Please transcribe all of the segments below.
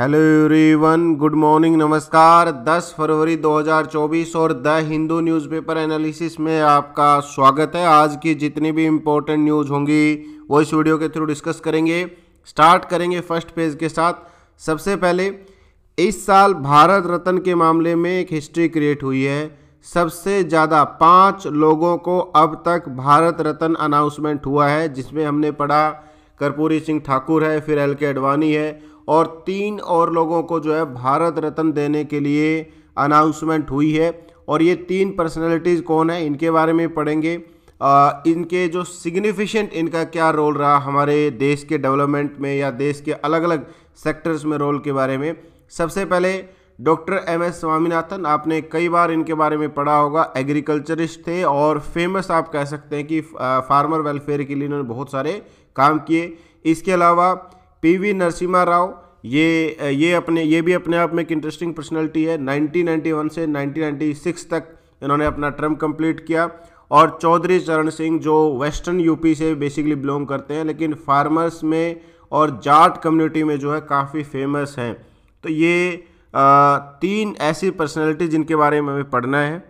hello everyone good morning नमस्कार 10 फरवरी 2024 और the Hindu newspaper analysis में आपका स्वागत है आज की जितनी भी इम्पोर्टेंट न्यूज़ होंगी वो इस वीडियो के थ्रू डिस्कस करेंगे स्टार्ट करेंगे फर्स्ट पेज के साथ सबसे पहले इस साल भारत रत्न के मामले में एक हिस्ट्री क्रिएट हुई है सबसे ज़्यादा पाँच लोगों को अब तक भारत रत्न अनाउंसमेंट हुआ है जिसमें हमने पढ़ा कर्पूरी सिंह ठाकुर है फिर एल के अडवाणी है और तीन और लोगों को जो है भारत रत्न देने के लिए अनाउंसमेंट हुई है और ये तीन पर्सनैलिटीज़ कौन है इनके बारे में पढ़ेंगे आ, इनके जो सिग्निफिशेंट इनका क्या रोल रहा हमारे देश के डेवलपमेंट में या देश के अलग अलग सेक्टर्स में रोल के बारे में सबसे पहले डॉक्टर एम एस स्वामीनाथन आपने कई बार इनके बारे में पढ़ा होगा एग्रीकल्चरिस्ट थे और फेमस आप कह सकते हैं कि फार्मर वेलफेयर के लिए इन्होंने बहुत सारे काम किए इसके अलावा पीवी नरसिम्हा राव ये ये अपने ये भी अपने आप में एक इंटरेस्टिंग पर्सनैलिटी है 1991 से 1996 तक इन्होंने अपना टर्म कंप्लीट किया और चौधरी चरण सिंह जो वेस्टर्न यूपी से बेसिकली बिलोंग करते हैं लेकिन फार्मर्स में और जाट कम्युनिटी में जो है काफ़ी फेमस हैं तो ये आ, तीन ऐसी पर्सनैलिटी जिनके बारे में हमें पढ़ना है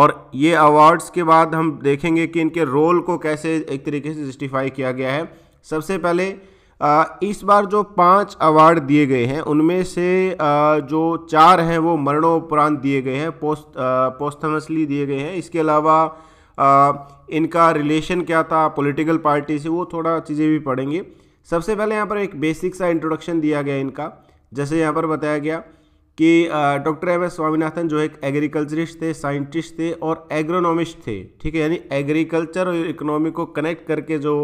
और ये अवार्ड्स के बाद हम देखेंगे कि इनके रोल को कैसे एक तरीके से जस्टिफाई किया गया है सबसे पहले इस बार जो पांच अवार्ड दिए गए हैं उनमें से जो चार हैं वो मरणोपरांत दिए गए हैं पोस्ट पोस्थमसली दिए गए हैं इसके अलावा इनका रिलेशन क्या था पॉलिटिकल पार्टी से वो थोड़ा चीज़ें भी पढ़ेंगे सबसे पहले यहाँ पर एक बेसिक सा इंट्रोडक्शन दिया गया इनका जैसे यहाँ पर बताया गया कि डॉक्टर एम एस स्वामीनाथन जो एक एग्रीकल्चरिस्ट थे साइंटिस्ट थे और एग्रोनॉमिस्ट थे ठीक है यानी एग्रीकल्चर और इकोनॉमी को कनेक्ट करके जो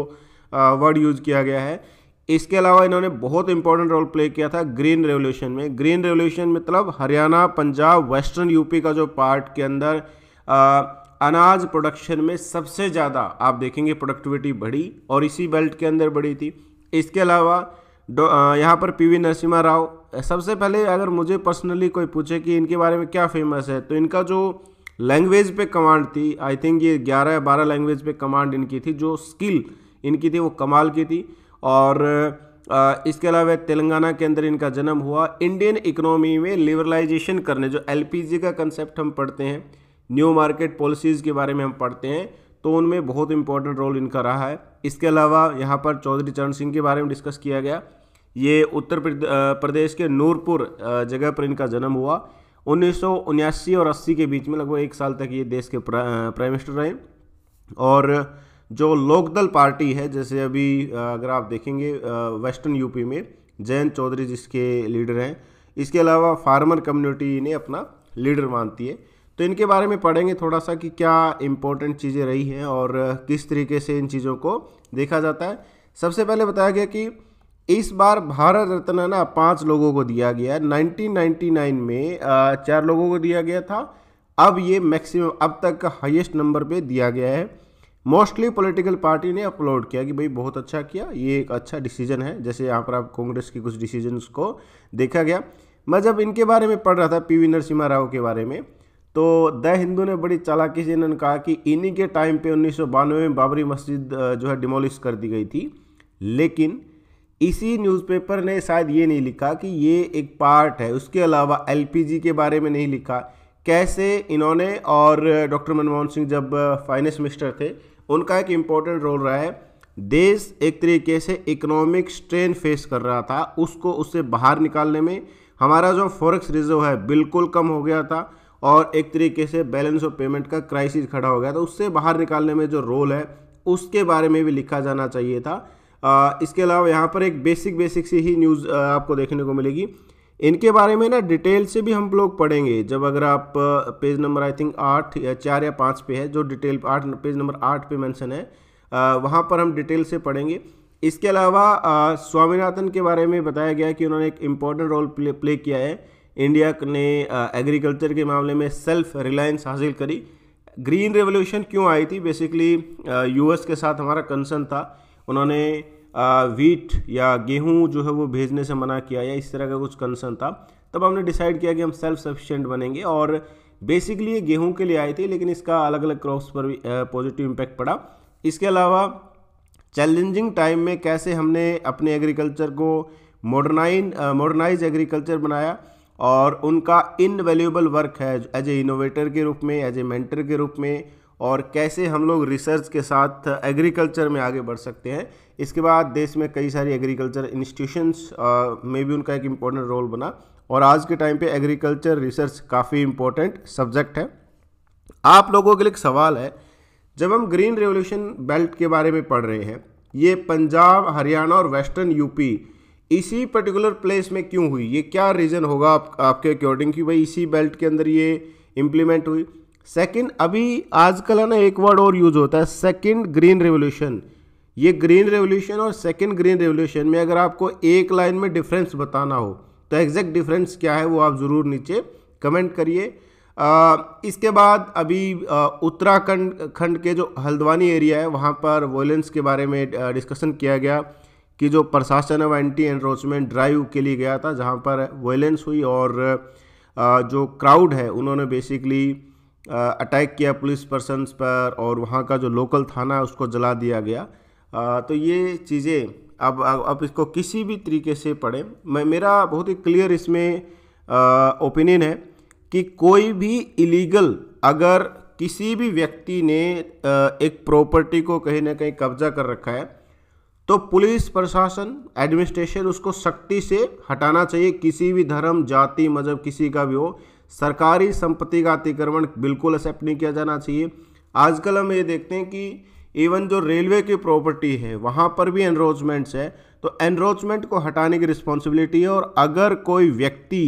वर्ड यूज किया गया है इसके अलावा इन्होंने बहुत इंपॉर्टेंट रोल प्ले किया था ग्रीन रेवोल्यूशन में ग्रीन रेवोल्यूशन मतलब हरियाणा पंजाब वेस्टर्न यूपी का जो पार्ट के अंदर आ, अनाज प्रोडक्शन में सबसे ज़्यादा आप देखेंगे प्रोडक्टिविटी बढ़ी और इसी बेल्ट के अंदर बढ़ी थी इसके अलावा यहाँ पर पीवी नरसिम्हा राव सबसे पहले अगर मुझे पर्सनली कोई पूछे कि इनके बारे में क्या फेमस है तो इनका जो लैंग्वेज पे कमांड थी आई थिंक ये ग्यारह बारह लैंग्वेज पे कमांड इनकी थी जो स्किल इनकी थी वो कमाल की थी और इसके अलावा तेलंगाना के अंदर इनका जन्म हुआ इंडियन इकोनॉमी में लिबरलाइजेशन करने जो एलपीजी का कंसेप्ट हम पढ़ते हैं न्यू मार्केट पॉलिसीज़ के बारे में हम पढ़ते हैं तो उनमें बहुत इंपॉर्टेंट रोल इनका रहा है इसके अलावा यहाँ पर चौधरी चरण सिंह के बारे में डिस्कस किया गया ये उत्तर प्रदेश के नूरपुर जगह पर इनका जन्म हुआ उन्नीस और 80 के बीच में लगभग एक साल तक ये देश के प्राइम मिनिस्टर रहे और जो लोकदल पार्टी है जैसे अभी अगर आप देखेंगे वेस्टर्न यूपी में जयंत चौधरी जिसके लीडर हैं इसके अलावा फार्मर कम्युनिटी ने अपना लीडर मानती है तो इनके बारे में पढ़ेंगे थोड़ा सा कि क्या इम्पोर्टेंट चीज़ें रही हैं और किस तरीके से इन चीज़ों को देखा जाता है सबसे पहले बताया गया कि इस बार भारत रत्न है ना पाँच लोगों को दिया गया 1999 में चार लोगों को दिया गया था अब ये मैक्सिमम अब तक का हाईएस्ट नंबर पे दिया गया है मोस्टली पॉलिटिकल पार्टी ने अपलोड किया कि भाई बहुत अच्छा किया ये एक अच्छा डिसीजन है जैसे यहाँ पर आप कांग्रेस की कुछ डिसीजन को देखा गया मैं जब इनके बारे में पढ़ रहा था पीवी नरसिम्हा राव के बारे में तो द हिंदू ने बड़ी चालाकी से इन्होंने कहा कि इन्हीं के टाइम पे उन्नीस में बाबरी मस्जिद जो है डिमोलिश कर दी गई थी लेकिन इसी न्यूज़पेपर ने शायद ये नहीं लिखा कि ये एक पार्ट है उसके अलावा एलपीजी के बारे में नहीं लिखा कैसे इन्होंने और डॉक्टर मनमोहन सिंह जब फाइनेंस मिनिस्टर थे उनका एक इम्पोर्टेंट रोल रहा है देश एक तरीके से इकोनॉमिक स्ट्रेन फेस कर रहा था उसको उससे बाहर निकालने में हमारा जो फॉरेक्स रिजर्व है बिल्कुल कम हो गया था और एक तरीके से बैलेंस ऑफ पेमेंट का क्राइसिस खड़ा हो गया था उससे बाहर निकालने में जो रोल है उसके बारे में भी लिखा जाना चाहिए था आ, इसके अलावा यहाँ पर एक बेसिक बेसिक सी ही न्यूज़ आपको देखने को मिलेगी इनके बारे में ना डिटेल से भी हम लोग पढ़ेंगे जब अगर आप पेज नंबर आई थिंक आठ या चार या पाँच पे है जो डिटेल आठ पेज नंबर आठ पे मेंशन है वहाँ पर हम डिटेल से पढ़ेंगे इसके अलावा स्वामीनाथन के बारे में बताया गया कि उन्होंने एक इम्पॉर्टेंट रोल प्ले, प्ले किया है इंडिया ने एग्रीकल्चर के मामले में सेल्फ रिलायंस हासिल करी ग्रीन रेवोल्यूशन क्यों आई थी बेसिकली यूएस के साथ हमारा कंसर्न था उन्होंने वीट या गेहूँ जो है वो भेजने से मना किया या इस तरह का कुछ कंसर्न था तब हमने डिसाइड किया कि हम सेल्फ सफिशेंट बनेंगे और बेसिकली ये गेहूँ के लिए आए थे लेकिन इसका अलग अलग क्रॉप्स पर भी पॉजिटिव इम्पैक्ट पड़ा इसके अलावा चैलेंजिंग टाइम में कैसे हमने अपने एग्रीकल्चर को मॉडर्नाइन मॉडर्नाइज एग्रीकल्चर बनाया और उनका इनवेल्यूबल वर्क है एज ए इनोवेटर के रूप में एज ए मेंटर के रूप में और कैसे हम लोग रिसर्च के साथ एग्रीकल्चर में आगे बढ़ सकते हैं इसके बाद देश में कई सारी एग्रीकल्चर इंस्टीट्यूशंस में भी उनका एक इम्पोर्टेंट रोल बना और आज के टाइम पे एग्रीकल्चर रिसर्च काफ़ी इम्पोर्टेंट सब्जेक्ट है आप लोगों के लिए एक सवाल है जब हम ग्रीन रेवोल्यूशन बेल्ट के बारे में पढ़ रहे हैं ये पंजाब हरियाणा और वेस्टर्न यूपी इसी पर्टिकुलर प्लेस में क्यों हुई ये क्या रीज़न होगा आप, आपके अकॉर्डिंग कि भाई इसी बेल्ट के अंदर ये इम्प्लीमेंट हुई सेकंड अभी आजकल है ना एक वर्ड और यूज़ होता है सेकंड ग्रीन रेवोल्यूशन ये ग्रीन रेवोल्यूशन और सेकंड ग्रीन रेवोल्यूशन में अगर आपको एक लाइन में डिफरेंस बताना हो तो एग्जैक्ट डिफरेंस क्या है वो आप ज़रूर नीचे कमेंट करिए इसके बाद अभी उत्तराखंड खंड के जो हल्द्वानी एरिया है वहाँ पर वॉयलेंस के बारे में डिस्कशन किया गया कि जो प्रशासन है वह एंटी एनरोचमेंट ड्राइव के लिए गया था जहाँ पर वॉयलेंस हुई और जो क्राउड है उन्होंने बेसिकली अटैक किया पुलिस पर्सनस पर और वहाँ का जो लोकल थाना है उसको जला दिया गया आ, तो ये चीज़ें अब अब इसको किसी भी तरीके से पढ़ें मैं मेरा बहुत ही क्लियर इसमें ओपिनियन है कि कोई भी इलीगल अगर किसी भी व्यक्ति ने एक प्रॉपर्टी को कहीं ना कहीं कब्जा कर रखा है तो पुलिस प्रशासन एडमिनिस्ट्रेशन उसको सख्ती से हटाना चाहिए किसी भी धर्म जाति मजहब किसी का भी हो सरकारी संपत्ति का अतिक्रमण बिल्कुल एक्सेप्ट नहीं किया जाना चाहिए आजकल हम ये देखते हैं कि इवन जो रेलवे की प्रॉपर्टी है वहाँ पर भी एनरोचमेंट्स है तो एनरोचमेंट को हटाने की रिस्पॉन्सिबिलिटी है और अगर कोई व्यक्ति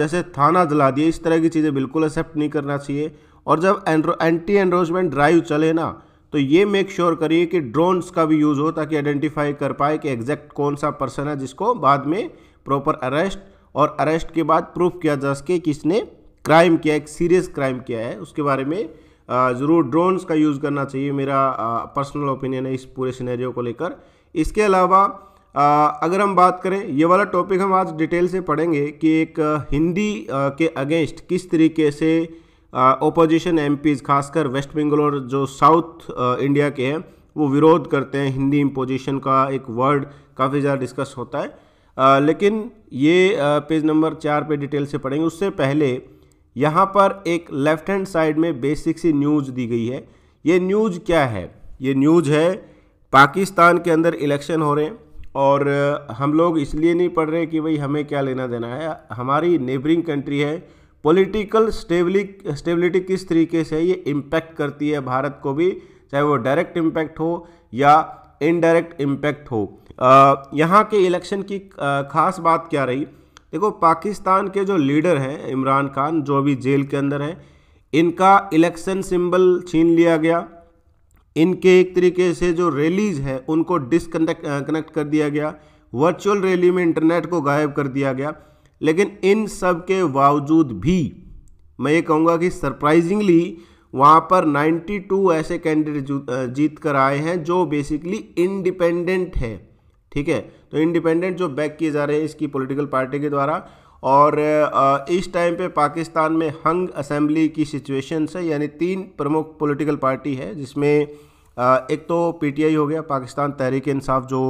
जैसे थाना जला दिए इस तरह की चीज़ें बिल्कुल एक्सेप्ट नहीं करना चाहिए और जब एनरो, एंटी एनरोचमेंट ड्राइव चले ना तो ये मेक श्योर करिए कि ड्रोन्स का भी यूज़ हो ताकि आइडेंटिफाई कर पाए कि एग्जैक्ट कौन सा पर्सन है जिसको बाद में प्रॉपर अरेस्ट और अरेस्ट के बाद प्रूफ किया जा सके कि इसने क्राइम किया एक सीरियस क्राइम किया है उसके बारे में ज़रूर ड्रोन्स का यूज़ करना चाहिए मेरा पर्सनल ओपिनियन है इस पूरे सिनेरियो को लेकर इसके अलावा अगर हम बात करें ये वाला टॉपिक हम आज डिटेल से पढ़ेंगे कि एक हिंदी के अगेंस्ट किस तरीके से ओपोजिशन एम खासकर वेस्ट बंगाल और जो साउथ इंडिया के हैं वो विरोध करते हैं हिंदी इम्पोजिशन का एक वर्ड काफ़ी ज़्यादा डिस्कस होता है आ, लेकिन ये आ, पेज नंबर चार पे डिटेल से पढ़ेंगे उससे पहले यहाँ पर एक लेफ्ट हैंड साइड में बेसिक सी न्यूज़ दी गई है ये न्यूज़ क्या है ये न्यूज़ है पाकिस्तान के अंदर इलेक्शन हो रहे हैं और हम लोग इसलिए नहीं पढ़ रहे कि भाई हमें क्या लेना देना है हमारी नेबरिंग कंट्री है पॉलिटिकल स्टेबिलिटी स्टेबिलिटी किस तरीके से ये इम्पैक्ट करती है भारत को भी चाहे वो डायरेक्ट इम्पैक्ट हो या इनडायरेक्ट इम्पैक्ट हो यहाँ के इलेक्शन की ख़ास बात क्या रही देखो पाकिस्तान के जो लीडर हैं इमरान खान जो अभी जेल के अंदर हैं इनका इलेक्शन सिंबल छीन लिया गया इनके एक तरीके से जो रैलीज़ है उनको डिसकनेक्ट कनेक्ट कर दिया गया वर्चुअल रैली में इंटरनेट को गायब कर दिया गया लेकिन इन सब के बावजूद भी मैं ये कहूँगा कि सरप्राइजिंगली वहाँ पर 92 ऐसे कैंडिडेट जीत कर आए हैं जो बेसिकली इंडिपेंडेंट है ठीक है तो इंडिपेंडेंट जो बैक किए जा रहे हैं इसकी पॉलिटिकल पार्टी के द्वारा और इस टाइम पे पाकिस्तान में हंग असेंबली की सिचुएशन है यानी तीन प्रमुख पॉलिटिकल पार्टी है जिसमें एक तो पीटीआई हो गया पाकिस्तान तहरीक इंसाफ जो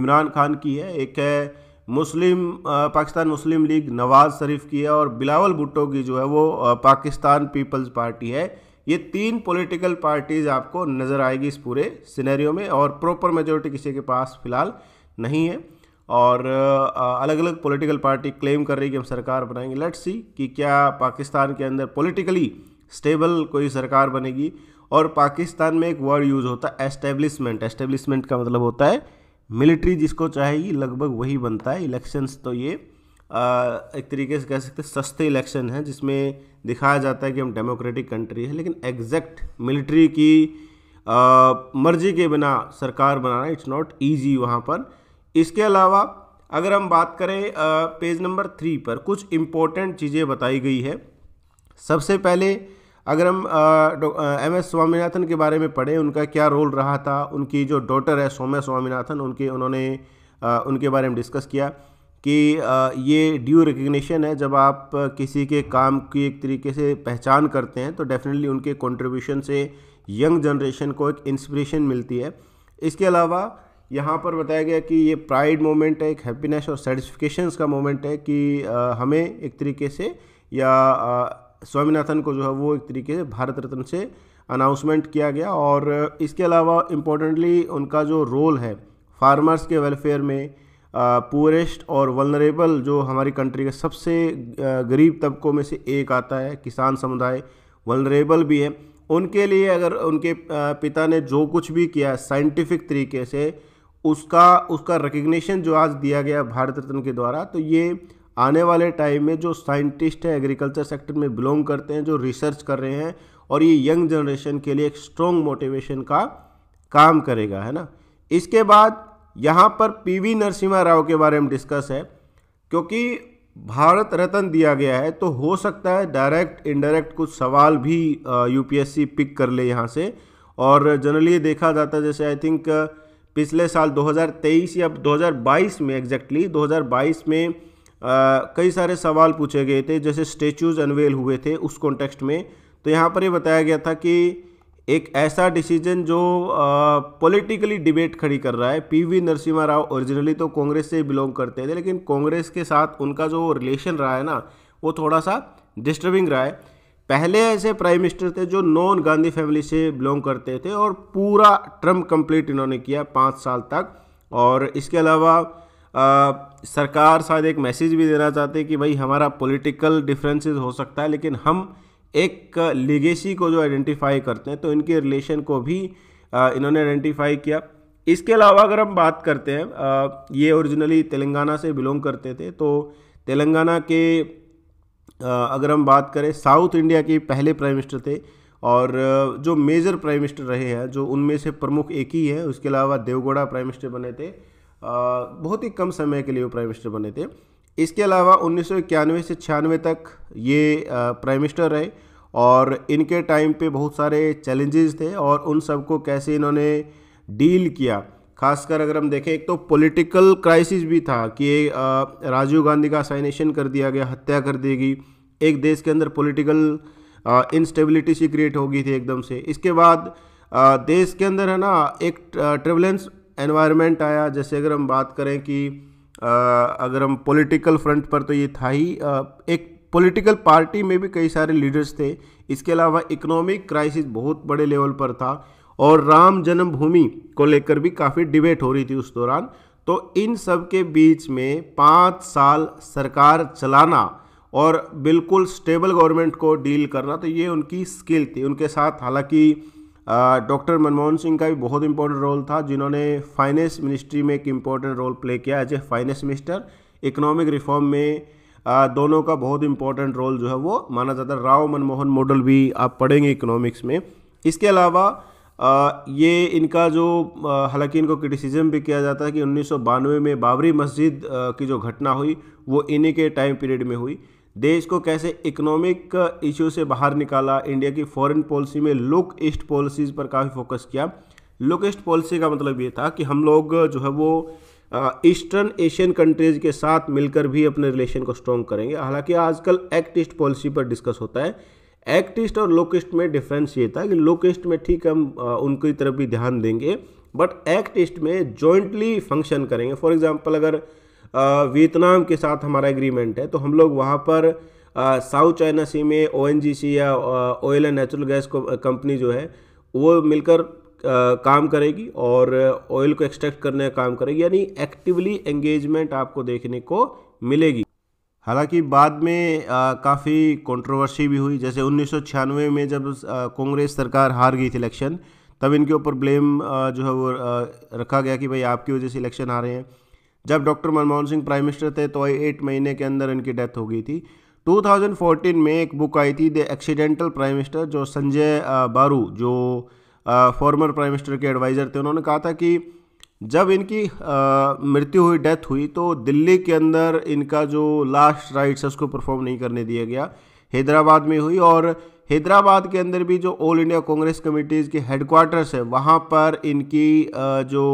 इमरान खान की है एक है मुस्लिम पाकिस्तान मुस्लिम लीग नवाज शरीफ की है और बिलावल भुट्टो की जो है वो पाकिस्तान पीपल्स पार्टी है ये तीन पॉलिटिकल पार्टीज़ आपको नज़र आएगी इस पूरे सिनेरियो में और प्रॉपर मेजोरिटी किसी के पास फिलहाल नहीं है और अलग अलग पॉलिटिकल पार्टी क्लेम कर रही है कि हम सरकार बनाएंगे लेट्स सी कि क्या पाकिस्तान के अंदर पॉलिटिकली स्टेबल कोई सरकार बनेगी और पाकिस्तान में एक वर्ड यूज़ होता है एस्टेब्लिशमेंट एस्टेब्लिशमेंट का मतलब होता है मिलिट्री जिसको चाहेगी लगभग वही बनता है इलेक्शंस तो ये आ, एक तरीके से कह सकते सस्ते इलेक्शन हैं जिसमें दिखाया जाता है कि हम डेमोक्रेटिक कंट्री है लेकिन एग्जैक्ट मिलिट्री की आ, मर्जी के बिना सरकार बनाना इट्स नॉट ईजी वहाँ पर इसके अलावा अगर हम बात करें पेज नंबर थ्री पर कुछ इम्पोर्टेंट चीज़ें बताई गई है सबसे पहले अगर हम एम एस स्वामीनाथन के बारे में पढ़ें उनका क्या रोल रहा था उनकी जो डॉटर है सौम्या स्वामीनाथन उनके उन्होंने आ, उनके बारे में डिस्कस किया कि आ, ये ड्यू रिकग्निशन है जब आप किसी के काम की एक तरीके से पहचान करते हैं तो डेफिनेटली उनके कंट्रीब्यूशन से यंग जनरेशन को एक इंस्पिरेशन मिलती है इसके अलावा यहाँ पर बताया गया कि ये प्राइड मोमेंट है एक हैप्पीनेस और सेटिस्फिकेशंस का मोमेंट है कि हमें एक तरीके से या स्वामीनाथन को जो है वो एक तरीके से भारत रत्न से अनाउंसमेंट किया गया और इसके अलावा इम्पोर्टेंटली उनका जो रोल है फार्मर्स के वेलफेयर में पुअरेस्ट और वलनरेबल जो हमारी कंट्री के सबसे गरीब तबकों में से एक आता है किसान समुदाय वलनरेबल भी है उनके लिए अगर उनके पिता ने जो कुछ भी किया साइंटिफिक तरीके से उसका उसका रिकग्निशन जो आज दिया गया भारत रत्न के द्वारा तो ये आने वाले टाइम में जो साइंटिस्ट हैं एग्रीकल्चर सेक्टर में बिलोंग करते हैं जो रिसर्च कर रहे हैं और ये यंग जनरेशन के लिए एक स्ट्रॉन्ग मोटिवेशन का काम करेगा है ना इसके बाद यहाँ पर पीवी नरसिम्हा राव के बारे में डिस्कस है क्योंकि भारत रत्न दिया गया है तो हो सकता है डायरेक्ट इनडायरेक्ट कुछ सवाल भी यूपीएससी पिक कर ले यहाँ से और जनरली देखा जाता है जैसे आई थिंक पिछले साल 2023 या 2022 में एग्जैक्टली exactly, 2022 में आ, कई सारे सवाल पूछे गए थे जैसे स्टेचूज अनवेल हुए थे उस कॉन्टेक्स्ट में तो यहाँ पर ये यह बताया गया था कि एक ऐसा डिसीजन जो पॉलिटिकली डिबेट खड़ी कर रहा है पीवी नरसिम्हा राव ओरिजिनली तो कांग्रेस से बिलोंग करते थे लेकिन कांग्रेस के साथ उनका जो रिलेशन रहा है ना वो थोड़ा सा डिस्टर्बिंग रहा है पहले ऐसे प्राइम मिनिस्टर थे जो नॉन गांधी फैमिली से बिलोंग करते थे और पूरा ट्रम्प कंप्लीट इन्होंने किया पाँच साल तक और इसके अलावा सरकार शायद एक मैसेज भी देना चाहते कि भाई हमारा पॉलिटिकल डिफरेंसेस हो सकता है लेकिन हम एक लिगेसी को जो आइडेंटिफाई करते हैं तो इनके रिलेशन को भी आ, इन्होंने आइडेंटिफाई किया इसके अलावा अगर हम बात करते हैं आ, ये ओरिजिनली तेलंगाना से बिलोंग करते थे तो तेलंगाना के अगर हम बात करें साउथ इंडिया के पहले प्राइम मिनिस्टर थे और जो मेजर प्राइम मिनिस्टर रहे हैं जो उनमें से प्रमुख एक ही है उसके अलावा देवगौड़ा प्राइम मिनिस्टर बने थे बहुत ही कम समय के लिए वो प्राइम मिनिस्टर बने थे इसके अलावा उन्नीस से छियानवे तक ये प्राइम मिनिस्टर रहे और इनके टाइम पे बहुत सारे चैलेंजेस थे और उन सबको कैसे इन्होंने डील किया खासकर अगर हम देखें एक तो पॉलिटिकल क्राइसिस भी था कि राजीव गांधी का साइनेशन कर दिया गया हत्या कर दी गई एक देश के अंदर पॉलिटिकल इंस्टेबिलिटी सी क्रिएट हो गई थी एकदम से इसके बाद आ, देश के अंदर है ना एक ट्रेवलेंस एनवायरनमेंट आया जैसे अगर हम बात करें कि आ, अगर हम पॉलिटिकल फ्रंट पर तो ये था ही आ, एक पॉलिटिकल पार्टी में भी कई सारे लीडर्स थे इसके अलावा इकोनॉमिक क्राइसिस बहुत बड़े लेवल पर था और राम जन्मभूमि को लेकर भी काफ़ी डिबेट हो रही थी उस दौरान तो इन सब के बीच में पाँच साल सरकार चलाना और बिल्कुल स्टेबल गवर्नमेंट को डील करना तो ये उनकी स्किल थी उनके साथ हालांकि डॉक्टर मनमोहन सिंह का भी बहुत इंपॉर्टेंट रोल था जिन्होंने फाइनेंस मिनिस्ट्री में एक इम्पॉर्टेंट रोल प्ले किया as a finance minister economic reform में आ, दोनों का बहुत इंपॉर्टेंट रोल जो है वो माना जाता है राव मनमोहन मॉडल भी आप पढ़ेंगे इकोनॉमिक्स में इसके अलावा ये इनका जो हालांकि इनको क्रिटिसिज्म भी किया जाता है कि उन्नीस में बाबरी मस्जिद की जो घटना हुई वो इन्हीं के टाइम पीरियड में हुई देश को कैसे इकोनॉमिक इश्यू से बाहर निकाला इंडिया की फॉरेन पॉलिसी में लुक ईस्ट पॉलिसीज़ पर काफ़ी फोकस किया लुक ईस्ट पॉलिसी का मतलब ये था कि हम लोग जो है वो ईस्टर्न एशियन कंट्रीज़ के साथ मिलकर भी अपने रिलेशन को स्ट्रॉन्ग करेंगे हालांकि आजकल एक्ट ईस्ट पॉलिसी पर डिस्कस होता है एक्टिस्ट और लोकिस्ट में डिफरेंस ये था कि लोकिस्ट में ठीक हम उनकी तरफ भी ध्यान देंगे बट एक्टिस्ट में जॉइंटली फंक्शन करेंगे फॉर एग्जांपल अगर वियतनाम के साथ हमारा एग्रीमेंट है तो हम लोग वहाँ पर साउथ चाइना सी में ओ या oil and natural gas company जो है वो मिलकर आ, काम करेगी और ऑयल को एक्सट्रैक्ट करने का काम करेगी यानी एक्टिवली एंगेजमेंट आपको देखने को मिलेगी हालांकि बाद में काफ़ी कंट्रोवर्सी भी हुई जैसे उन्नीस में जब कांग्रेस सरकार हार गई थी इलेक्शन तब इनके ऊपर ब्लेम जो है वो रखा गया कि भाई आपकी वजह से इलेक्शन हारे हैं जब doctor Manmohan Singh prime minister थे तो एट महीने के अंदर इनकी डेथ हो गई थी 2014 में एक बुक आई थी द एक्सीडेंटल प्राइम मिनिस्टर जो संजय बारू जो फॉर्मर प्राइम मिनिस्टर के एडवाइज़र थे उन्होंने कहा था कि जब इनकी मृत्यु हुई डेथ हुई तो दिल्ली के अंदर इनका जो लास्ट राइट्स है उसको परफॉर्म नहीं करने दिया गया हैदराबाद में हुई और हैदराबाद के अंदर भी जो ऑल इंडिया कांग्रेस कमेटीज़ के हेडक्वार्टर्स है वहाँ पर इनकी जो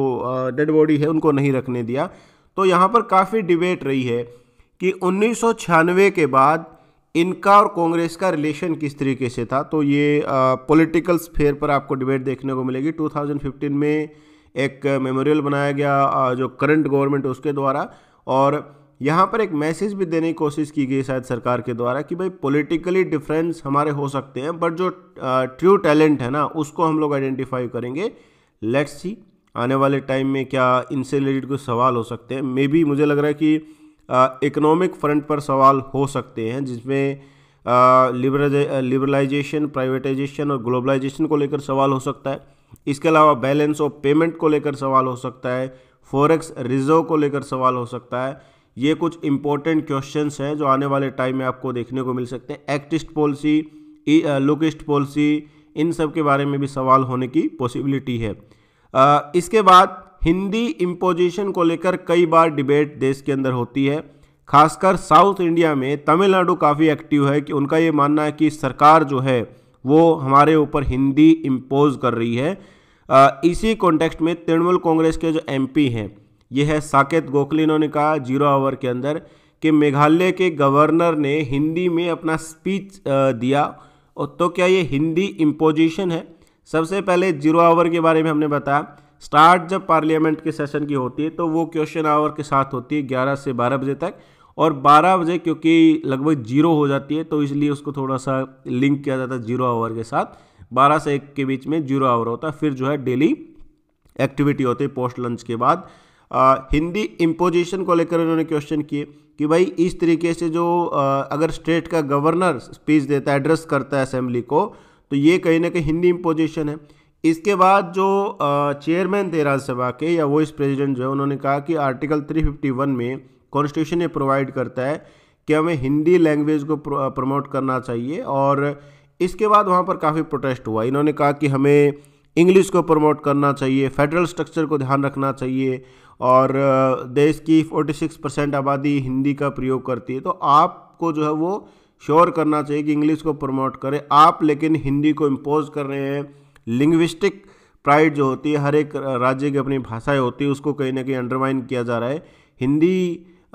डेड बॉडी है उनको नहीं रखने दिया तो यहाँ पर काफ़ी डिबेट रही है कि उन्नीस के बाद इनका और कांग्रेस का रिलेशन किस तरीके से था तो ये पॉलिटिकल स्फेयर पर आपको डिबेट देखने को मिलेगी 2015 में एक मेमोरियल बनाया गया जो करंट गवर्नमेंट उसके द्वारा और यहाँ पर एक मैसेज भी देने की कोशिश की गई शायद सरकार के द्वारा कि भाई पॉलिटिकली डिफरेंस हमारे हो सकते हैं बट जो ट्रू टैलेंट है ना उसको हम लोग आइडेंटिफाई करेंगे लेट्स सी आने वाले टाइम में क्या इनसे रिलेटेड कुछ सवाल हो सकते हैं मे बी मुझे लग रहा है कि इकोनॉमिक फ्रंट पर सवाल हो सकते हैं जिसमें लिबरलाइजेशन प्राइवेटाइजेशन और ग्लोबलाइजेशन को लेकर सवाल हो सकता है इसके अलावा बैलेंस ऑफ पेमेंट को लेकर सवाल हो सकता है फॉरेक्स रिजर्व को लेकर सवाल हो सकता है ये कुछ इंपॉर्टेंट क्वेश्चन हैं जो आने वाले टाइम में आपको देखने को मिल सकते हैं एक्टिस्ट पॉलिसी लुकिस्ट पॉलिसी इन सब के बारे में भी सवाल होने की पॉसिबिलिटी है आ, uh, इसके बाद हिंदी इम्पोजिशन को लेकर कई बार डिबेट देश के अंदर होती है खासकर साउथ इंडिया में तमिलनाडु काफ़ी एक्टिव है कि उनका ये मानना है कि सरकार जो है वो हमारे ऊपर हिंदी इम्पोज कर रही है इसी कॉन्टेक्स्ट में तृणमूल कांग्रेस के जो एमपी हैं ये है साकेत गोखले इन्होंने कहा जीरो आवर के अंदर कि मेघालय के गवर्नर ने हिंदी में अपना स्पीच दिया और तो क्या ये हिंदी इम्पोजिशन है सबसे पहले जीरो आवर के बारे में हमने बताया स्टार्ट जब पार्लियामेंट के सेशन की होती है तो वो क्वेश्चन आवर के साथ होती है ग्यारह से बारह बजे तक और 12 बजे क्योंकि लगभग जीरो हो जाती है तो इसलिए उसको थोड़ा सा लिंक किया जाता है जीरो आवर के साथ 12 से एक के बीच में जीरो आवर होता है फिर जो है डेली एक्टिविटी होती है पोस्ट लंच के बाद आ, हिंदी इम्पोजिशन को लेकर उन्होंने क्वेश्चन किए कि भाई इस तरीके से जो आ, अगर स्टेट का गवर्नर स्पीच देता है एड्रेस करता है असेंबली को तो ये कहीं ना कहीं हिंदी इम्पोजिशन है इसके बाद जो चेयरमैन थे राज्यसभा के या वॉइस प्रेसिडेंट जो है उन्होंने कहा कि आर्टिकल 351 में कॉन्स्टिट्यूशन ये प्रोवाइड करता है कि हमें हिंदी लैंग्वेज को प्रमोट uh, करना चाहिए और इसके बाद वहाँ पर काफ़ी प्रोटेस्ट हुआ इन्होंने कहा कि हमें इंग्लिश को प्रमोट करना चाहिए फेडरल स्ट्रक्चर को ध्यान रखना चाहिए और uh, देश की 46 परसेंट आबादी हिंदी का प्रयोग करती है तो आपको जो है वो श्योर करना चाहिए कि इंग्लिश को प्रमोट करें आप लेकिन हिंदी को इम्पोज कर रहे हैं लिंग्विस्टिक प्राइड जो होती है हर एक uh, राज्य की अपनी भाषाएं होती है उसको कहीं ना कहीं अंडरमाइन किया जा रहा है हिंदी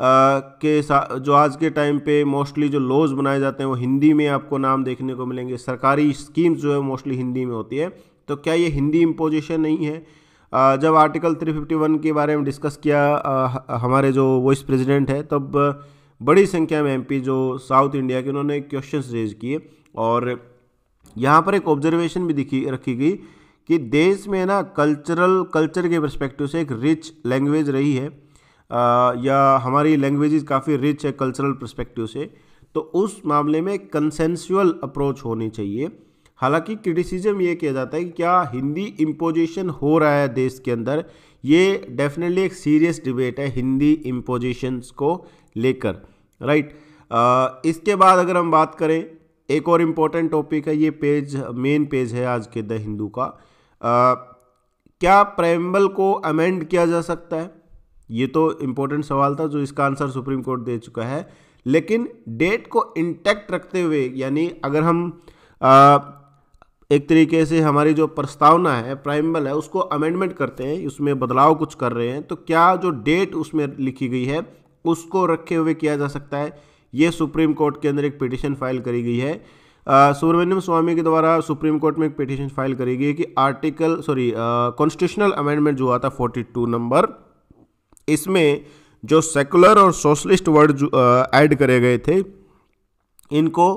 के जो आज के टाइम पे मोस्टली जो लॉज बनाए जाते हैं वो हिंदी में आपको नाम देखने को मिलेंगे सरकारी स्कीम्स जो है मोस्टली हिंदी में होती है तो क्या ये हिंदी इम्पोजिशन नहीं है जब आर्टिकल 351 के बारे में डिस्कस किया हमारे जो वॉइस प्रेसिडेंट है तब बड़ी संख्या में एमपी जो साउथ इंडिया के उन्होंने क्वेश्चंस रेज किए और यहाँ पर एक ऑब्जर्वेशन भी दिखी रखी गई कि देश में ना कल्चरल कल्चर के परस्पेक्टिव से एक रिच लैंग्वेज रही है या हमारी लैंग्वेजेस काफ़ी रिच है कल्चरल परस्पेक्टिव से तो उस मामले में कंसेंसुअल अप्रोच होनी चाहिए हालांकि क्रिटिसिज्म ये किया जाता है कि क्या हिंदी इम्पोजिशन हो रहा है देश के अंदर ये डेफिनेटली एक सीरियस डिबेट है हिंदी इम्पोजिशंस को लेकर राइट इसके बाद अगर हम बात करें एक और इम्पोर्टेंट टॉपिक है ये पेज मेन पेज है आज के द हिंदू का आ, क्या प्रेम्बल को अमेंड किया जा सकता है ये तो इम्पोर्टेंट सवाल था जो इसका आंसर सुप्रीम कोर्ट दे चुका है लेकिन डेट को इंटैक्ट रखते हुए यानी अगर हम आ, एक तरीके से हमारी जो प्रस्तावना है प्राइमल है उसको अमेंडमेंट करते हैं उसमें बदलाव कुछ कर रहे हैं तो क्या जो डेट उसमें लिखी गई है उसको रखे हुए किया जा सकता है ये सुप्रीम कोर्ट के अंदर एक पिटिशन फाइल करी गई है सुब्रमण्यम स्वामी के द्वारा सुप्रीम कोर्ट में एक पिटिशन फाइल करी गई है कि आर्टिकल सॉरी कॉन्स्टिट्यूशनल अमेंडमेंट जो आता फोर्टी टू नंबर इसमें जो सेकुलर और सोशलिस्ट वर्ड ऐड करे गए थे इनको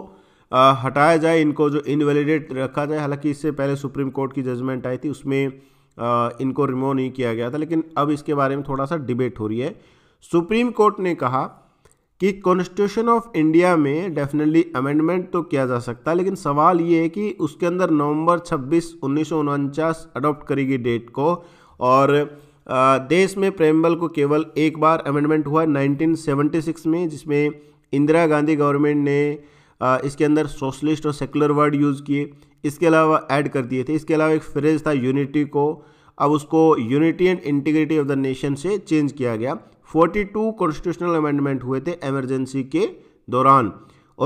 आ, हटाया जाए इनको जो इनवैलिडेट रखा जाए हालांकि इससे पहले सुप्रीम कोर्ट की जजमेंट आई थी उसमें आ, इनको रिमूव नहीं किया गया था लेकिन अब इसके बारे में थोड़ा सा डिबेट हो रही है सुप्रीम कोर्ट ने कहा कि कॉन्स्टिट्यूशन ऑफ इंडिया में डेफिनेटली अमेंडमेंट तो किया जा सकता है लेकिन सवाल ये है कि उसके अंदर नवंबर 26 उन्नीस अडॉप्ट करेगी डेट को और देश में प्रेमबल को केवल एक बार अमेंडमेंट हुआ 1976 में जिसमें इंदिरा गांधी गवर्नमेंट ने इसके अंदर सोशलिस्ट और सेकुलर वर्ड यूज़ किए इसके अलावा ऐड कर दिए थे इसके अलावा एक फ्रेज था यूनिटी को अब उसको unity and integrity of the nation से चेंज किया गया 42 कॉन्स्टिट्यूशनल अमेंडमेंट हुए थे एमरजेंसी के दौरान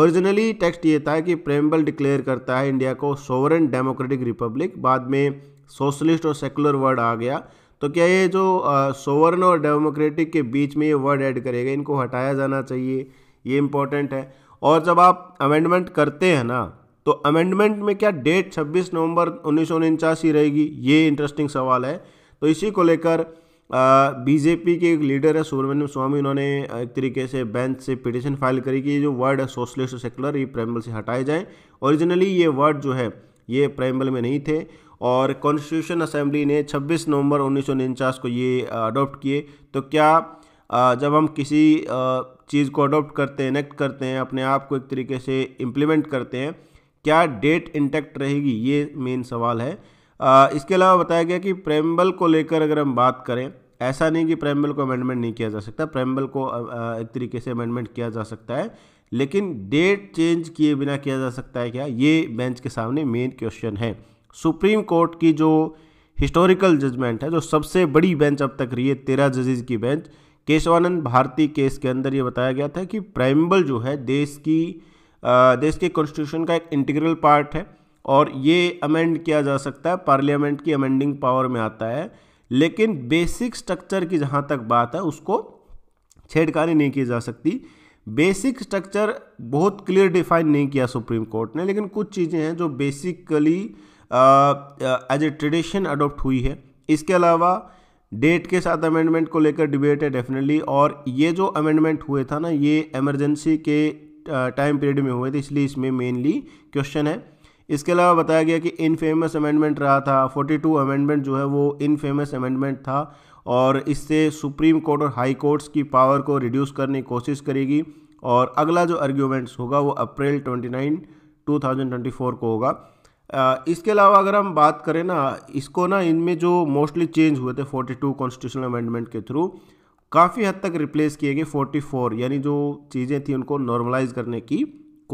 ओरिजिनली टेक्स्ट ये था कि प्रेमबल डिक्लेयर करता है इंडिया को सोवरन डेमोक्रेटिक रिपब्लिक बाद में सोशलिस्ट और सेकुलर वर्ड आ गया तो क्या ये जो सोवर्न और डेमोक्रेटिक के बीच में ये वर्ड ऐड करेगा इनको हटाया जाना चाहिए ये इम्पोर्टेंट है और जब आप अमेंडमेंट करते हैं ना तो अमेंडमेंट में क्या डेट 26 नवंबर उन्नीस रहेगी ये इंटरेस्टिंग सवाल है तो इसी को लेकर बीजेपी के एक लीडर है सुब्रमण्यम स्वामी उन्होंने एक तरीके से बेंच से पिटिशन फाइल करी कि ये जो वर्ड है सोशलिस्ट सेकुलर ये प्रेमबल से हटाए जाएँ ओरिजिनली ये वर्ड जो है ये प्रेमबल में नहीं थे और कॉन्स्टिट्यूशन असेंबली ने 26 नवंबर उन्नीस को ये अडॉप्ट किए तो क्या जब हम किसी चीज़ को अडॉप्ट करते हैं इनेक्ट करते हैं अपने आप को एक तरीके से इम्प्लीमेंट करते हैं क्या डेट इंटेक्ट रहेगी ये मेन सवाल है इसके अलावा बताया गया कि प्रेम्बल को लेकर अगर हम बात करें ऐसा नहीं कि प्रेम्बल को अमेंडमेंट नहीं किया जा सकता प्रेम्बल को एक तरीके से अमेंडमेंट किया जा सकता है लेकिन डेट चेंज किए बिना किया जा सकता है क्या ये बेंच के सामने मेन क्वेश्चन है सुप्रीम कोर्ट की जो हिस्टोरिकल जजमेंट है जो सबसे बड़ी बेंच अब तक रही है तेरह जजेज की बेंच केशवानंद भारती केस के अंदर ये बताया गया था कि प्राइम्बल जो है देश की देश के कॉन्स्टिट्यूशन का एक इंटीग्रल पार्ट है और ये अमेंड किया जा सकता है पार्लियामेंट की अमेंडिंग पावर में आता है लेकिन बेसिक स्ट्रक्चर की जहाँ तक बात है उसको छेड़कानी नहीं की जा सकती बेसिक स्ट्रक्चर बहुत क्लियर डिफाइन नहीं किया सुप्रीम कोर्ट ने लेकिन कुछ चीज़ें हैं जो basically as a tradition adopt हुई है इसके अलावा डेट के साथ अमेंडमेंट को लेकर डिबेट है डेफिनेटली और ये जो अमेंडमेंट हुए था ना ये एमरजेंसी के टाइम पीरियड में हुए थे इसलिए इसमें मेनली क्वेश्चन है इसके अलावा बताया गया कि इन फेमस अमेंडमेंट रहा था 42 अमेंडमेंट जो है वो इन फेमस अमेंडमेंट था और इससे सुप्रीम कोर्ट और हाई कोर्ट्स की पावर को रिड्यूस करने की कोशिश करेगी और अगला जो आर्ग्यूमेंट्स होगा वो अप्रैल 29 2024 को होगा इसके अलावा अगर हम बात करें ना इसको ना इनमें जो मोस्टली चेंज हुए थे 42 कॉन्स्टिट्यूशनल अमेंडमेंट के थ्रू काफ़ी हद तक रिप्लेस किए गए 44 यानी जो चीज़ें थी उनको नॉर्मलाइज करने की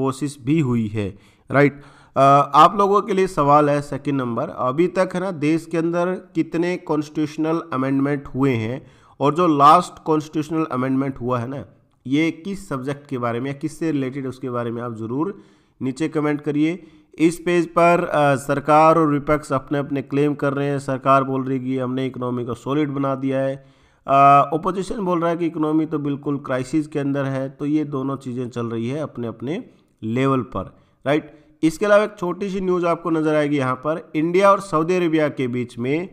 कोशिश भी हुई है राइट आप लोगों के लिए सवाल है सेकंड नंबर अभी तक है ना देश के अंदर कितने कॉन्स्टिट्यूशनल अमेंडमेंट हुए हैं और जो लास्ट कॉन्स्टिट्यूशनल अमेंडमेंट हुआ है ना ये किस सब्जेक्ट के बारे में या किससे रिलेटेड उसके बारे में आप ज़रूर नीचे कमेंट करिए इस पेज पर सरकार और विपक्ष अपने अपने क्लेम कर रहे हैं सरकार बोल रही है कि हमने इकोनॉमी को सॉलिड बना दिया है ओपोजिशन बोल रहा है कि इकोनॉमी तो बिल्कुल क्राइसिस के अंदर है तो ये दोनों चीज़ें चल रही है अपने अपने लेवल पर राइट इसके अलावा एक छोटी सी न्यूज़ आपको नज़र आएगी यहाँ पर इंडिया और सऊदी अरेबिया के बीच में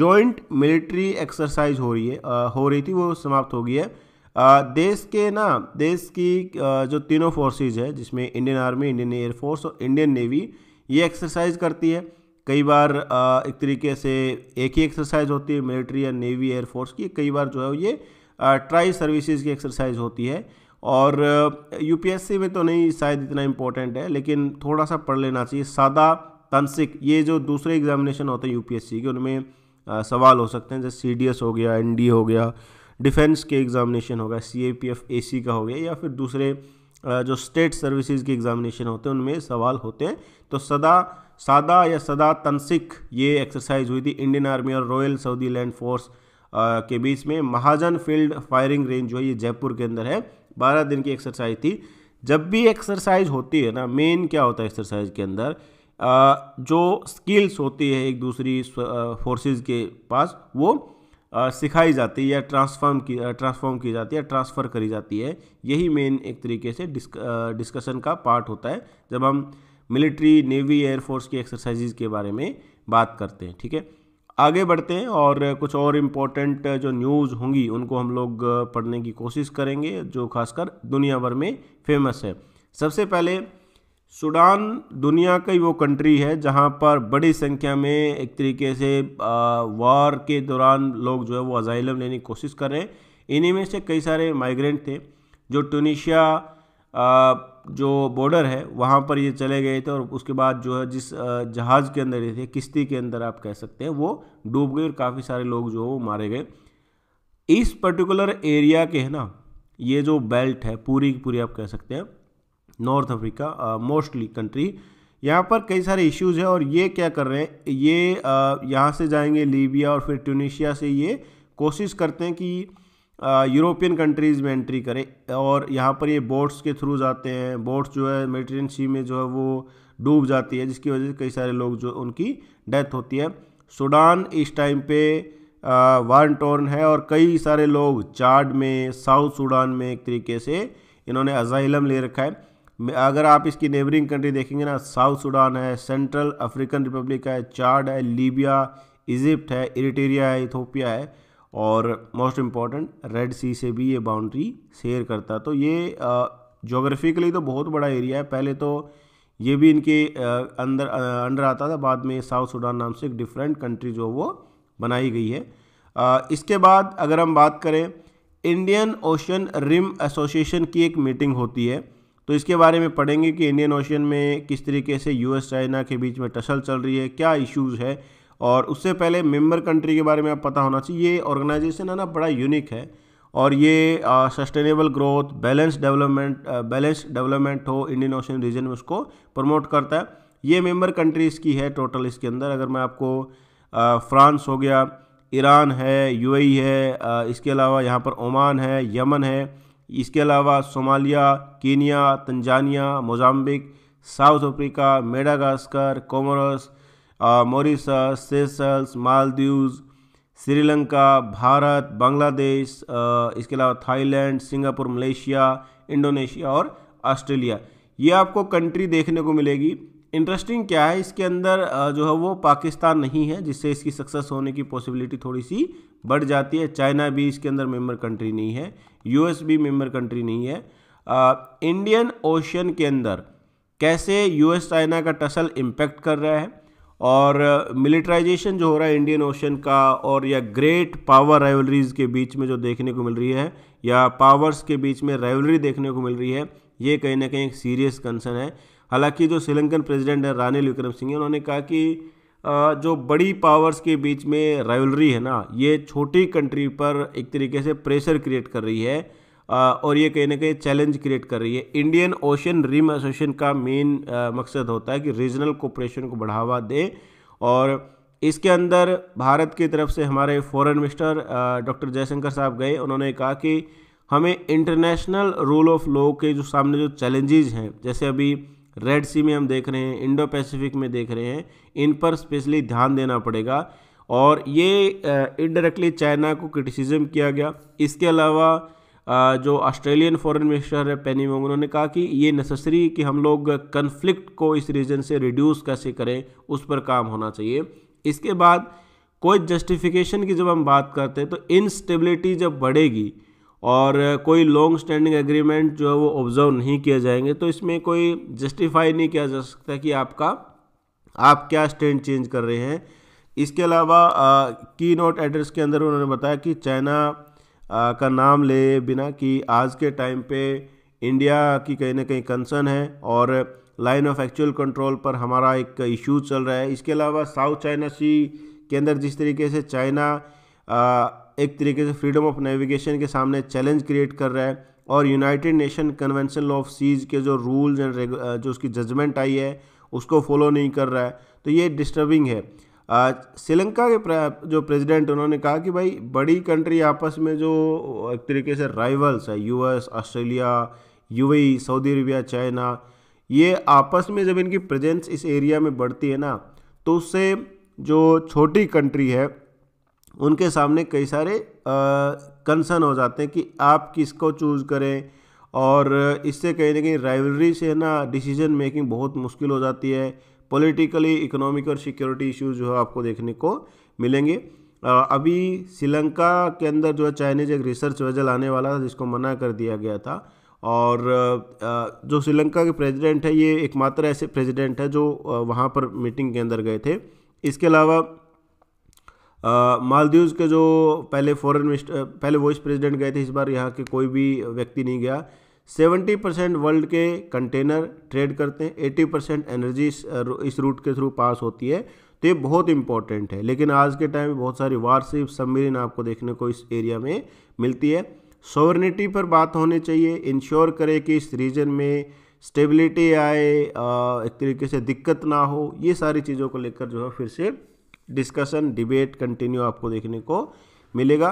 जॉइंट मिलिट्री एक्सरसाइज हो रही है आ, हो रही थी वो समाप्त हो गई है देश के ना देश की जो तीनों फोर्सेज है जिसमें इंडियन आर्मी इंडियन एयरफोर्स और इंडियन नेवी ये एक्सरसाइज करती है कई बार एक तरीके से एक ही एक्सरसाइज होती है मिलिट्री या नेवी एयरफोर्स की कई बार जो है ये ट्राई सर्विसेज की एक्सरसाइज होती है और यूपीएससी में तो नहीं शायद इतना इम्पोर्टेंट है लेकिन थोड़ा सा पढ़ लेना चाहिए सादा तंसिक ये जो दूसरे एग्जामिनेशन होते हैं यूपीएससी के उनमें सवाल हो सकते हैं जैसे सी हो गया एन हो गया डिफेंस के एग्ज़ामिनेशन होगा सी ए पी एफ ए सी का हो गया या फिर दूसरे जो स्टेट सर्विसेज के एग्ज़ामिनेशन होते हैं उनमें सवाल होते हैं तो सदा सादा या सदा तनसिक ये एक्सरसाइज हुई थी इंडियन आर्मी और रॉयल सऊदी लैंड फोर्स के बीच में महाजन फील्ड फायरिंग रेंज जो है ये जयपुर के अंदर है बारह दिन की एक्सरसाइज थी जब भी एक्सरसाइज होती है ना मेन क्या होता है एक्सरसाइज के अंदर जो स्किल्स होती है एक दूसरी फोर्सेस के पास वो सिखाई जाती है या ट्रांसफॉर्म की ट्रांसफॉर्म की जाती है ट्रांसफ़र करी जाती है यही मेन एक तरीके से डिस्क, डिस्कशन का पार्ट होता है जब हम मिलिट्री नेवी एयरफोर्स की एक्सरसाइजेज के बारे में बात करते हैं ठीक है आगे बढ़ते हैं और कुछ और इम्पोर्टेंट जो न्यूज़ होंगी उनको हम लोग पढ़ने की कोशिश करेंगे जो खासकर दुनिया भर में फेमस है सबसे पहले सूडान दुनिया का वो कंट्री है जहाँ पर बड़ी संख्या में एक तरीके से वार के दौरान लोग जो है वो अजाइलम लेने की कोशिश कर रहे हैं इन्हीं में से कई सारे माइग्रेंट थे जो ट्यूनिशिया जो बॉर्डर है वहाँ पर ये चले गए थे और उसके बाद जो है जिस जहाज़ के अंदर ये थे किश्ती के अंदर आप कह सकते हैं वो डूब गए और काफ़ी सारे लोग जो है वो मारे गए इस पर्टिकुलर एरिया के है ना ये जो बेल्ट है पूरी की पूरी आप कह सकते हैं नॉर्थ अफ्रीका मोस्टली कंट्री यहाँ पर कई सारे इश्यूज हैं और ये क्या कर रहे हैं ये यहाँ से जाएंगे लीबिया और फिर ट्यूनिशिया से ये कोशिश करते हैं कि यूरोपियन कंट्रीज़ में एंट्री करें और यहाँ पर ये बोट्स के थ्रू जाते हैं बोट्स जो है मेडिटेन सी में जो है वो डूब जाती है जिसकी वजह से कई सारे लोग जो उनकी डेथ होती है सूडान इस टाइम पे वार्न टोर्न है और कई सारे लोग चार्ड में साउथ सूडान में एक तरीके से इन्होंने अजाइलम ले रखा है अगर आप इसकी नेबरिंग कंट्री देखेंगे ना साउथ सूडान है सेंट्रल अफ्रीकन रिपब्लिक है चार्ड है लीबिया इजिप्ट है इरिटेरिया है इथोपिया है और मोस्ट इम्पॉर्टेंट रेड सी से भी ये बाउंड्री शेयर करता तो ये जोग्राफिकली तो बहुत बड़ा एरिया है पहले तो ये भी इनके अंदर अंडर आता था बाद में साउथ सूडान नाम से एक डिफरेंट कंट्री जो वो बनाई गई है इसके बाद अगर हम बात करें इंडियन ओशन रिम एसोसिएशन की एक मीटिंग होती है तो इसके बारे में पढ़ेंगे कि इंडियन ओशियन में किस तरीके से यूएस चाइना के बीच में टसल चल रही है क्या इश्यूज़ है और उससे पहले मेंबर कंट्री के बारे में आप पता होना चाहिए ये ऑर्गेनाइजेशन है ना बड़ा यूनिक है और ये sustainable growth balance development balance development हो इंडियन ओशन रीजन में उसको प्रमोट करता है ये मेंबर कंट्रीज़ की है टोटल इसके अंदर अगर मैं आपको फ्रांस हो गया ईरान है यूएई e है आ, इसके अलावा यहाँ पर ओमान है यमन है इसके अलावा Somalia Kenya Tanzania Mozambique South Africa Madagascar Comoros Mauritius Seychelles Maldives Sri Lanka Bharat Bangladesh इसके अलावा थाईलैंड सिंगापुर मलेशिया इंडोनेशिया और ऑस्ट्रेलिया ये आपको कंट्री देखने को मिलेगी इंटरेस्टिंग क्या है इसके अंदर जो है वो पाकिस्तान नहीं है जिससे इसकी सक्सेस होने की पॉसिबिलिटी थोड़ी सी बढ़ जाती है चाइना भी इसके अंदर मेम्बर कंट्री नहीं है यूएस भी मेम्बर कंट्री नहीं है आ, इंडियन ओशन के अंदर कैसे यूएस चाइना का टसल इम्पैक्ट कर रहा है और मिलिट्राइजेशन जो हो रहा है इंडियन ओशन का और या ग्रेट पावर राइवलरीज के बीच में जो देखने को मिल रही है या पावर्स के बीच में राइवलरी देखने को मिल रही है ये कहीं ना कहीं एक सीरियस कंसर्न है हालांकि जो श्रीलंकन प्रेसिडेंट है रानिल विक्रम सिंह उन्होंने कहा कि जो बड़ी पावर्स के बीच में राइवलरी है ना ये छोटी कंट्री पर एक तरीके से प्रेशर क्रिएट कर रही है और ये कहीं ना कहीं चैलेंज क्रिएट कर रही है इंडियन ओशन रिम एसोसिएशन का मेन मकसद होता है कि रीजनल कोऑपरेशन को बढ़ावा दे और इसके अंदर भारत की तरफ से हमारे फॉरेन मिनिस्टर डॉक्टर जयशंकर साहब गए उन्होंने कहा कि हमें इंटरनेशनल रूल ऑफ लॉ के जो सामने जो चैलेंजेज़ हैं जैसे अभी रेड सी में हम देख रहे हैं इंडो पैसिफिक में देख रहे हैं इन पर स्पेशली ध्यान देना पड़ेगा और ये इनडायरेक्टली चाइना को क्रिटिसिज्म किया गया इसके अलावा जो ऑस्ट्रेलियन फॉरेन मिनिस्टर है पेनी वोंग उन्होंने कहा कि ये नेसेसरी कि हम लोग कन्फ्लिक्ट को इस रीजन से रिड्यूस कैसे करें उस पर काम होना चाहिए इसके बाद कोई जस्टिफिकेशन की जब हम बात करते हैं तो इनस्टेबिलिटी जब बढ़ेगी और कोई लॉन्ग स्टैंडिंग एग्रीमेंट जो है वो ऑब्जर्व नहीं किए जाएंगे तो इसमें कोई जस्टिफाई नहीं किया जा सकता कि आपका आप क्या स्टैंड चेंज कर रहे हैं इसके अलावा की नोट एड्रेस के अंदर उन्होंने बताया कि चाइना का नाम ले बिना कि आज के टाइम पे इंडिया की कहीं ना कहीं कंसर्न है और लाइन ऑफ एक्चुअल कंट्रोल पर हमारा एक इशू चल रहा है इसके अलावा साउथ चाइना सी के अंदर जिस तरीके से चाइना एक तरीके से फ्रीडम ऑफ नेविगेशन के सामने चैलेंज क्रिएट कर रहा है और United Nation Convention of Seas के जो रूल्स एंड जो उसकी जजमेंट आई है उसको फॉलो नहीं कर रहा है तो ये डिस्टर्बिंग है श्रीलंका के जो प्रेसिडेंट उन्होंने कहा कि भाई बड़ी कंट्री आपस में जो एक तरीके से राइवल्स है US Australia UAE Saudi Arabia China ये आपस में जब इनकी प्रेजेंस इस एरिया में बढ़ती है ना तो उससे जो छोटी कंट्री है उनके सामने कई सारे कंसर्न हो जाते हैं कि आप किसको चूज़ करें और इससे कहीं ना कहीं राइवलरी से ना डिसीजन मेकिंग बहुत मुश्किल हो जाती है पॉलिटिकली इकोनॉमिक और सिक्योरिटी इश्यूज जो है आपको देखने को मिलेंगे अभी श्रीलंका के अंदर जो है चाइनीज एक रिसर्च वेजल आने वाला था जिसको मना कर दिया गया था और जो श्रीलंका के प्रेसिडेंट है ये एकमात्र ऐसे प्रेसिडेंट है जो वहाँ पर मीटिंग के अंदर गए थे इसके अलावा मालदीव के जो पहले फॉरेन मिनिस्टर पहले वॉइस प्रेसिडेंट गए थे इस बार यहाँ के कोई भी व्यक्ति नहीं गया 70 परसेंट वर्ल्ड के कंटेनर ट्रेड करते हैं 80 परसेंट एनर्जी इस रूट के थ्रू पास होती है तो ये बहुत इंपॉर्टेंट है लेकिन आज के टाइम में बहुत सारी वारशिप सबमरीन आपको देखने को इस एरिया में मिलती है सोवरनिटी पर बात होनी चाहिए इंश्योर करें कि इस रीजन में स्टेबिलिटी आए एक तरीके से दिक्कत ना हो ये सारी चीज़ों को लेकर जो है फिर से डिस्कशन डिबेट कंटिन्यू आपको देखने को मिलेगा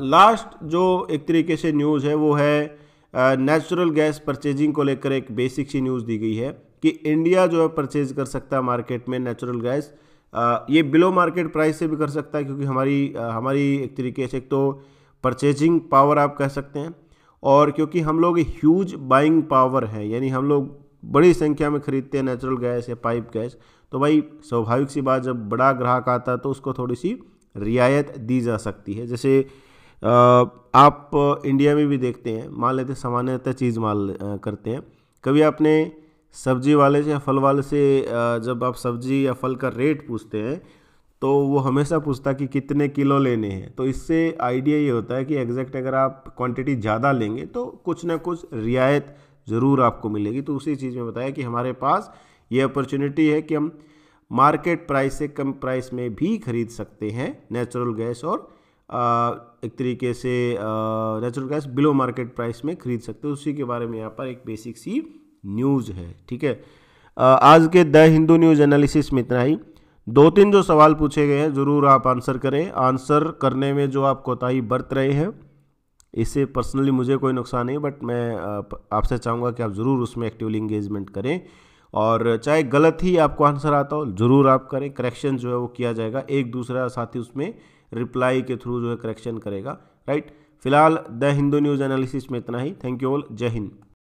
लास्ट uh, जो एक तरीके से न्यूज़ है वो है नेचुरल गैस परचेजिंग को लेकर एक बेसिक सी न्यूज़ दी गई है कि इंडिया जो है परचेज कर सकता है मार्केट में नेचुरल गैस ये बिलो मार्केट प्राइस से भी कर सकता है क्योंकि हमारी आ, हमारी एक तरीके से एक तो परचेजिंग पावर आप कह सकते हैं और क्योंकि हम लोग ह्यूज बाइंग पावर हैं यानी हम लोग बड़ी संख्या में खरीदते हैं नेचुरल गैस या पाइप गैस तो भाई स्वाभाविक सी बात जब बड़ा ग्राहक आता है तो उसको थोड़ी सी रियायत दी जा सकती है जैसे आप इंडिया में भी देखते हैं मान लेते सामान्यतः चीज़ माल करते हैं कभी आपने सब्जी वाले से या फल वाले से जब आप सब्जी या फल का रेट पूछते हैं तो वो हमेशा पूछता कि कितने किलो लेने हैं तो इससे आइडिया ये होता है कि एग्जैक्ट अगर आप क्वांटिटी ज़्यादा लेंगे तो कुछ ना कुछ रियायत ज़रूर आपको मिलेगी तो उसी चीज़ में बताया कि हमारे पास ये अपॉर्चुनिटी है कि हम मार्केट प्राइस से कम प्राइस में भी खरीद सकते हैं नेचुरल गैस और आ, एक तरीके से natural gas below market price में खरीद सकते हैं उसी के बारे में यहाँ पर एक बेसिक सी न्यूज़ है ठीक है आज के द हिंदू न्यूज़ एनालिसिस में इतना ही दो तीन जो सवाल पूछे गए हैं ज़रूर आप आंसर करें आंसर करने में जो आप कोताही बरत रहे हैं इससे पर्सनली मुझे कोई नुकसान नहीं बट मैं आपसे चाहूँगा कि आप ज़रूर उसमें एक्टिवली इंगेजमेंट करें और चाहे गलत ही आपको आंसर आता हो ज़रूर आप करें करेक्शन जो है वो किया जाएगा एक दूसरा साथी उसमें रिप्लाई के थ्रू जो है करेक्शन करेगा राइट फिलहाल द हिंदू न्यूज़ एनालिसिस में इतना ही थैंक यू ऑल जय हिंद